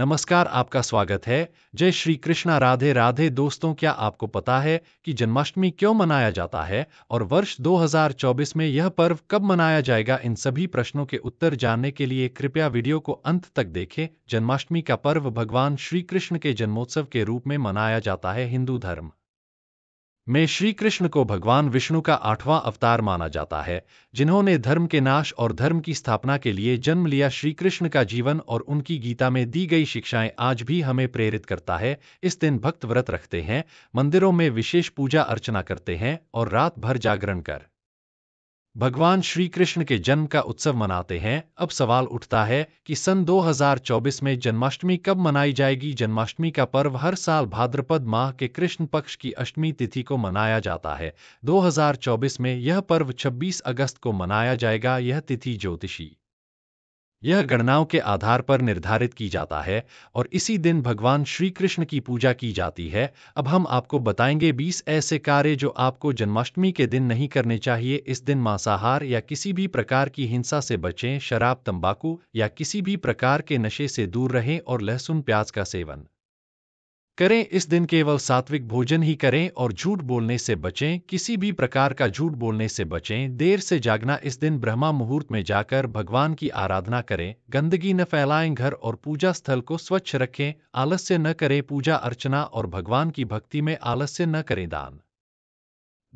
नमस्कार आपका स्वागत है जय श्री कृष्णा राधे राधे दोस्तों क्या आपको पता है कि जन्माष्टमी क्यों मनाया जाता है और वर्ष 2024 में यह पर्व कब मनाया जाएगा इन सभी प्रश्नों के उत्तर जानने के लिए कृपया वीडियो को अंत तक देखें जन्माष्टमी का पर्व भगवान श्री कृष्ण के जन्मोत्सव के रूप में मनाया जाता है हिंदू धर्म में श्री कृष्ण को भगवान विष्णु का आठवां अवतार माना जाता है जिन्होंने धर्म के नाश और धर्म की स्थापना के लिए जन्म लिया श्री कृष्ण का जीवन और उनकी गीता में दी गई शिक्षाएं आज भी हमें प्रेरित करता है इस दिन भक्त व्रत रखते हैं मंदिरों में विशेष पूजा अर्चना करते हैं और रात भर जागरण कर भगवान श्री कृष्ण के जन्म का उत्सव मनाते हैं अब सवाल उठता है कि सन 2024 में जन्माष्टमी कब मनाई जाएगी जन्माष्टमी का पर्व हर साल भाद्रपद माह के कृष्ण पक्ष की अष्टमी तिथि को मनाया जाता है 2024 में यह पर्व 26 अगस्त को मनाया जाएगा यह तिथि ज्योतिषी यह गणनाओं के आधार पर निर्धारित की जाता है और इसी दिन भगवान श्री कृष्ण की पूजा की जाती है अब हम आपको बताएंगे 20 ऐसे कार्य जो आपको जन्माष्टमी के दिन नहीं करने चाहिए इस दिन मांसाहार या किसी भी प्रकार की हिंसा से बचें शराब तंबाकू या किसी भी प्रकार के नशे से दूर रहें और लहसुन प्याज का सेवन करें इस दिन केवल सात्विक भोजन ही करें और झूठ बोलने से बचें किसी भी प्रकार का झूठ बोलने से बचें देर से जागना इस दिन ब्रह्मा मुहूर्त में जाकर भगवान की आराधना करें गंदगी न फैलाएं घर और पूजा स्थल को स्वच्छ रखें आलस्य न करें पूजा अर्चना और भगवान की भक्ति में आलस्य न करें दान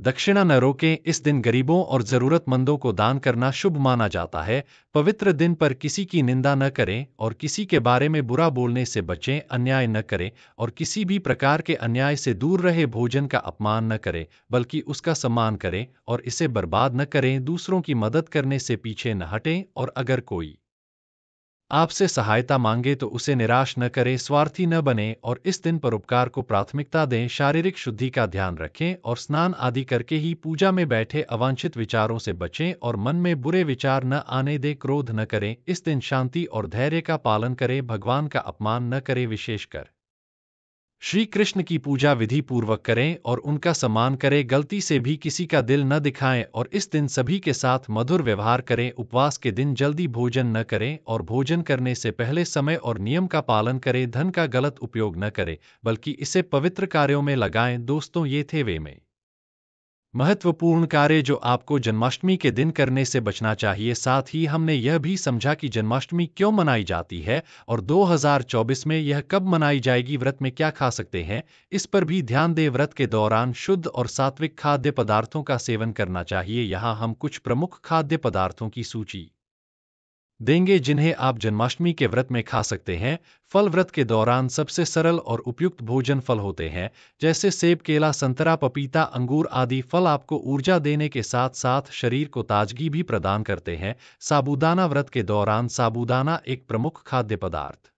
दक्षिणा न रोकें इस दिन गरीबों और जरूरतमंदों को दान करना शुभ माना जाता है पवित्र दिन पर किसी की निंदा न करें और किसी के बारे में बुरा बोलने से बचें अन्याय न करें और किसी भी प्रकार के अन्याय से दूर रहे भोजन का अपमान न करें बल्कि उसका सम्मान करें और इसे बर्बाद न करें दूसरों की मदद करने से पीछे न हटें और अगर कोई आपसे सहायता मांगे तो उसे निराश न करें स्वार्थी न बने और इस दिन परोपकार को प्राथमिकता दें शारीरिक शुद्धि का ध्यान रखें और स्नान आदि करके ही पूजा में बैठे अवांछित विचारों से बचें और मन में बुरे विचार न आने दें क्रोध न करें इस दिन शांति और धैर्य का पालन करें भगवान का अपमान न करें विशेषकर श्री कृष्ण की पूजा विधि पूर्वक करें और उनका सम्मान करें गलती से भी किसी का दिल न दिखाएं और इस दिन सभी के साथ मधुर व्यवहार करें उपवास के दिन जल्दी भोजन न करें और भोजन करने से पहले समय और नियम का पालन करें धन का गलत उपयोग न करें बल्कि इसे पवित्र कार्यों में लगाएं दोस्तों ये थे वे में महत्वपूर्ण कार्य जो आपको जन्माष्टमी के दिन करने से बचना चाहिए साथ ही हमने यह भी समझा कि जन्माष्टमी क्यों मनाई जाती है और 2024 में यह कब मनाई जाएगी व्रत में क्या खा सकते हैं इस पर भी ध्यान दें व्रत के दौरान शुद्ध और सात्विक खाद्य पदार्थों का सेवन करना चाहिए यहाँ हम कुछ प्रमुख खाद्य पदार्थों की सूची देंगे जिन्हें आप जन्माष्टमी के व्रत में खा सकते हैं फल व्रत के दौरान सबसे सरल और उपयुक्त भोजन फल होते हैं जैसे सेब केला संतरा पपीता अंगूर आदि फल आपको ऊर्जा देने के साथ साथ शरीर को ताजगी भी प्रदान करते हैं साबूदाना व्रत के दौरान साबूदाना एक प्रमुख खाद्य पदार्थ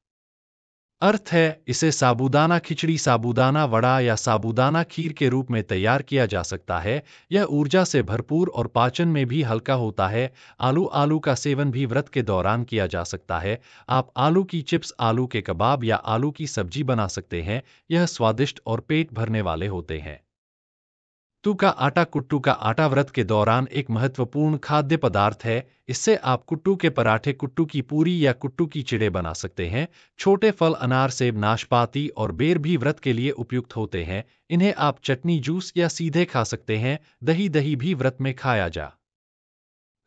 अर्थ है इसे साबूदाना खिचड़ी साबूदाना वड़ा या साबूदाना खीर के रूप में तैयार किया जा सकता है यह ऊर्जा से भरपूर और पाचन में भी हल्का होता है आलू आलू का सेवन भी व्रत के दौरान किया जा सकता है आप आलू की चिप्स आलू के कबाब या आलू की सब्जी बना सकते हैं यह स्वादिष्ट और पेट भरने वाले होते हैं कुट्टू का आटा कुट्टू का आटा व्रत के दौरान एक महत्वपूर्ण खाद्य पदार्थ है इससे आप कुट्टू के पराठे कुट्टू की पूरी या कुट्टू की चिड़े बना सकते हैं छोटे फल अनार सेब नाशपाती और बेर भी व्रत के लिए उपयुक्त होते हैं इन्हें आप चटनी जूस या सीधे खा सकते हैं दही दही भी व्रत में खाया जा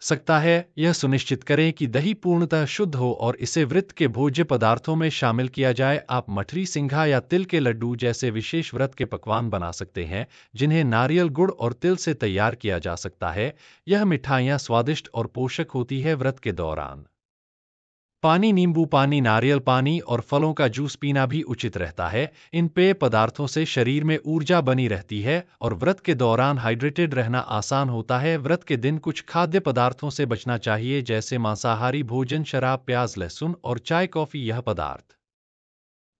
सकता है यह सुनिश्चित करें कि दही पूर्णतः शुद्ध हो और इसे व्रत के भोज्य पदार्थों में शामिल किया जाए आप मठरी सिंघा या तिल के लड्डू जैसे विशेष व्रत के पकवान बना सकते हैं जिन्हें नारियल गुड़ और तिल से तैयार किया जा सकता है यह मिठाइयाँ स्वादिष्ट और पोषक होती है व्रत के दौरान पानी नींबू पानी नारियल पानी और फलों का जूस पीना भी उचित रहता है इन पेय पदार्थों से शरीर में ऊर्जा बनी रहती है और व्रत के दौरान हाइड्रेटेड रहना आसान होता है व्रत के दिन कुछ खाद्य पदार्थों से बचना चाहिए जैसे मांसाहारी भोजन शराब प्याज लहसुन और चाय कॉफ़ी यह पदार्थ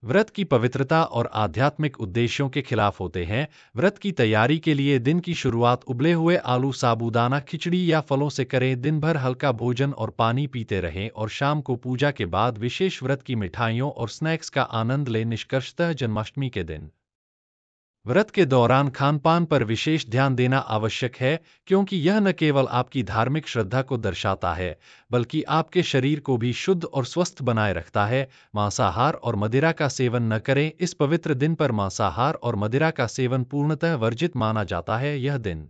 व्रत की पवित्रता और आध्यात्मिक उद्देश्यों के खिलाफ होते हैं व्रत की तैयारी के लिए दिन की शुरुआत उबले हुए आलू साबूदाना खिचड़ी या फलों से करें दिन भर हल्का भोजन और पानी पीते रहें और शाम को पूजा के बाद विशेष व्रत की मिठाइयों और स्नैक्स का आनंद लें निष्कर्षतः जन्माष्टमी के दिन व्रत के दौरान खानपान पर विशेष ध्यान देना आवश्यक है क्योंकि यह न केवल आपकी धार्मिक श्रद्धा को दर्शाता है बल्कि आपके शरीर को भी शुद्ध और स्वस्थ बनाए रखता है मांसाहार और मदिरा का सेवन न करें इस पवित्र दिन पर मांसाहार और मदिरा का सेवन पूर्णतः वर्जित माना जाता है यह दिन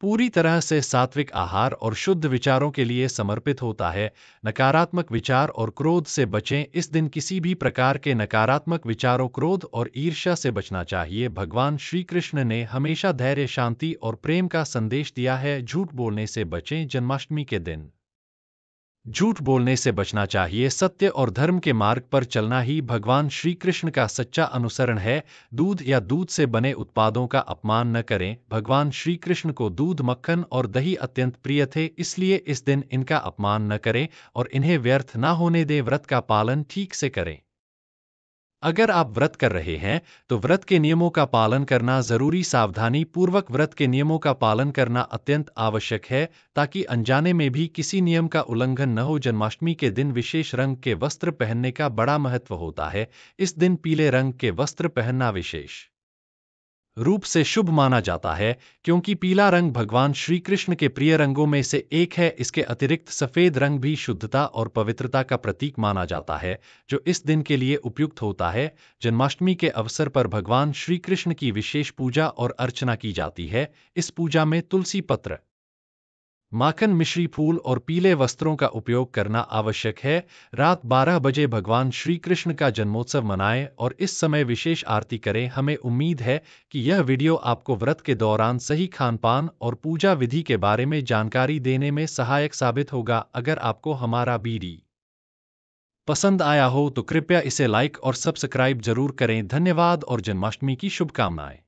पूरी तरह से सात्विक आहार और शुद्ध विचारों के लिए समर्पित होता है नकारात्मक विचार और क्रोध से बचें इस दिन किसी भी प्रकार के नकारात्मक विचारों क्रोध और ईर्ष्या से बचना चाहिए भगवान श्री कृष्ण ने हमेशा धैर्य शांति और प्रेम का संदेश दिया है झूठ बोलने से बचें जन्माष्टमी के दिन झूठ बोलने से बचना चाहिए सत्य और धर्म के मार्ग पर चलना ही भगवान श्री कृष्ण का सच्चा अनुसरण है दूध या दूध से बने उत्पादों का अपमान न करें भगवान श्री कृष्ण को दूध मक्खन और दही अत्यंत प्रिय थे इसलिए इस दिन इनका अपमान न करें और इन्हें व्यर्थ न होने दें व्रत का पालन ठीक से करें अगर आप व्रत कर रहे हैं तो व्रत के नियमों का पालन करना जरूरी सावधानी पूर्वक व्रत के नियमों का पालन करना अत्यंत आवश्यक है ताकि अनजाने में भी किसी नियम का उल्लंघन न हो जन्माष्टमी के दिन विशेष रंग के वस्त्र पहनने का बड़ा महत्व होता है इस दिन पीले रंग के वस्त्र पहनना विशेष रूप से शुभ माना जाता है क्योंकि पीला रंग भगवान श्री कृष्ण के प्रिय रंगों में से एक है इसके अतिरिक्त सफेद रंग भी शुद्धता और पवित्रता का प्रतीक माना जाता है जो इस दिन के लिए उपयुक्त होता है जन्माष्टमी के अवसर पर भगवान श्री कृष्ण की विशेष पूजा और अर्चना की जाती है इस पूजा में तुलसी पत्र माखन मिश्री फूल और पीले वस्त्रों का उपयोग करना आवश्यक है रात बारह बजे भगवान श्री कृष्ण का जन्मोत्सव मनाएं और इस समय विशेष आरती करें हमें उम्मीद है कि यह वीडियो आपको व्रत के दौरान सही खानपान और पूजा विधि के बारे में जानकारी देने में सहायक साबित होगा अगर आपको हमारा बीडी पसंद आया हो तो कृपया इसे लाइक और सब्सक्राइब जरूर करें धन्यवाद और जन्माष्टमी की शुभकामनाएं